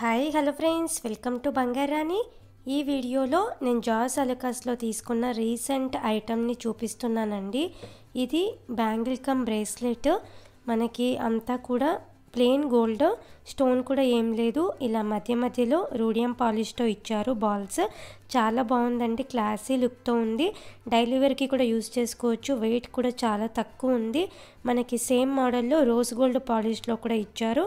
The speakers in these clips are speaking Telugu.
hi hello friends welcome to Bangarani ఈ వీడియోలో నేను జాస్ అలకాస్లో తీసుకున్న రీసెంట్ ఐటమ్ని చూపిస్తున్నానండి ఇది బ్యాంగిల్ కమ్ బ్రేస్లెట్ మనకి అంతా కూడా ప్లెయిన్ గోల్డ్ స్టోన్ కూడా ఏం లేదు ఇలా మధ్య మధ్యలో రూడియం పాలిష్తో ఇచ్చారు బాల్స్ చాలా బాగుందండి క్లాసీ లుక్తో ఉంది డైలీ వేర్కి కూడా యూస్ చేసుకోవచ్చు వెయిట్ కూడా చాలా తక్కువ ఉంది మనకి సేమ్ మోడల్లో రోజ్ గోల్డ్ పాలిష్లో కూడా ఇచ్చారు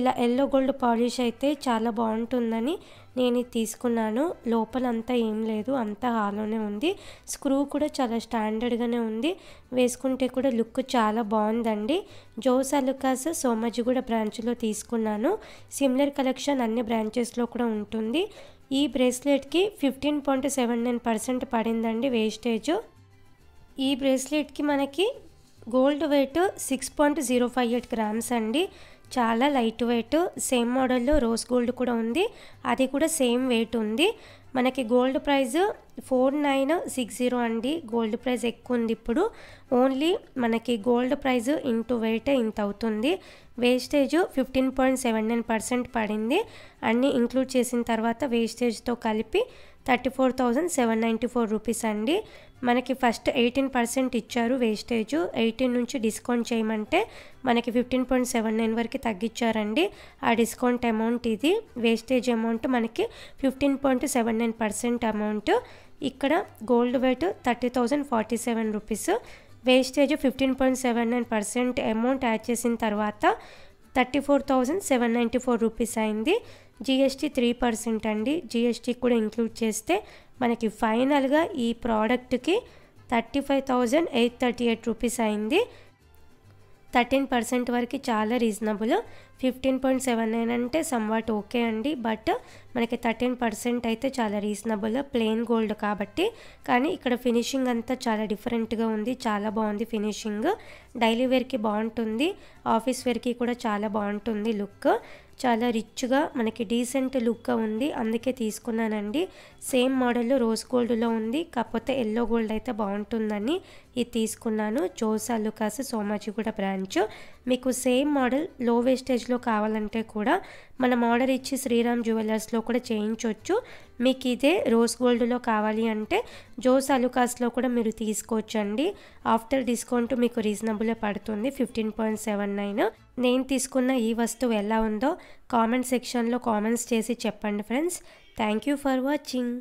ఇలా ఎల్లో గోల్డ్ పాలిష్ అయితే చాలా బాగుంటుందని నేను తీసుకున్నాను తీసుకున్నాను లోపలంతా ఏం లేదు అంతా హాలోనే ఉంది స్క్రూ కూడా చాలా స్టాండర్డ్గానే ఉంది వేసుకుంటే కూడా లుక్ చాలా బాగుందండి జోస్ అలుకాస్ కూడా బ్రాంచ్లో తీసుకున్నాను సిమిలర్ కలెక్షన్ అన్ని బ్రాంచెస్లో కూడా ఉంటుంది ఈ బ్రేస్లెట్కి fifteen point seven nine percent పడిందండి వేస్టేజ్ ఈ బ్రేస్లెట్కి మనకి gold weight six point zero five eight grams అండి చాలా లైట్ వెయిట్ సేమ్ మోడల్లో రోజ్ గోల్డ్ కూడా ఉంది అది కూడా సేమ్ వెయిట్ ఉంది మనకి gold price four nine six zero అండి గోల్డ్ ప్రైజ్ ఎక్కువ ఉంది ఇప్పుడు ఓన్లీ మనకి గోల్డ్ ప్రైజ్ ఇంటూ వెయిటే ఇంత అవుతుంది wastage fifteen point seven nine percent పడింది అన్నీ ఇంక్లూడ్ చేసిన తర్వాత వేస్టేజ్తో కలిపి thirty four thousand seven ninety four rupees అండి మనకి ఫస్ట్ ఎయిటీన్ పర్సెంట్ ఇచ్చారు వేస్టేజ్ ఎయిటీన్ నుంచి డిస్కౌంట్ చేయమంటే మనకి ఫిఫ్టీన్ పాయింట్ సెవెన్ నైన్ వరకు తగ్గించారండి ఆ డిస్కౌంట్ అమౌంట్ ఇది వేస్టేజ్ అమౌంట్ మనకి fifteen point seven nine percent amount ఇక్కడ gold weight thirty thousand forty seven rupees wastage fifteen point seven nine percent amount add చేసిన తర్వాత thirty four thousand seven ninety four rupees అయింది జిఎస్టీ త్రీ పర్సెంట్ అండి జిఎస్టీ కూడా ఇంక్లూడ్ చేస్తే మనకి ఫైనల్గా ఈ ప్రోడక్ట్కి thirty five thousand eight thirty eight rupees అయింది థర్టీన్ పర్సెంట్ వరకు చాలా reasonable fifteen point seven nine అంటే సమ్వాట్ ఓకే అండి బట్ మనకి థర్టీన్ పర్సెంట్ అయితే చాలా రీజనబుల్ ప్లెయిన్ గోల్డ్ కాబట్టి కానీ ఇక్కడ ఫినిషింగ్ అంతా చాలా డిఫరెంట్గా ఉంది చాలా బాగుంది ఫినిషింగ్ డైలీ వేర్కి బాగుంటుంది ఆఫీస్ వేర్కి కూడా చాలా బాగుంటుంది లుక్ చాలా రిచ్గా మనకి డీసెంట్ లుక్గా ఉంది అందుకే తీసుకున్నానండి సేమ్ మోడల్ రోజ్ గోల్డ్లో ఉంది కాకపోతే ఎల్లో గోల్డ్ అయితే బాగుంటుందని ఇది తీసుకున్నాను జోసా లుకాస్ సోమాజిగూడ బ్రాంచ్ మీకు సేమ్ మోడల్ లో వేస్టేజ్లో కావాలంటే కూడా మన మోడల్ ఇచ్చి శ్రీరామ్ జ్యువెలర్స్లో కూడా చేయించవచ్చు మీకు ఇదే రోజ్ గోల్డ్లో కావాలి అంటే జోస్ అలుకాస్లో కూడా మీరు తీసుకోవచ్చండి ఆఫ్టర్ డిస్కౌంట్ మీకు రీజనబులే పడుతుంది ఫిఫ్టీన్ పాయింట్ సెవెన్ నైన్ నేను తీసుకున్న ఈ వస్తువు ఎలా ఉందో కామెంట్ సెక్షన్లో కామెంట్స్ చేసి చెప్పండి friends thank you for watching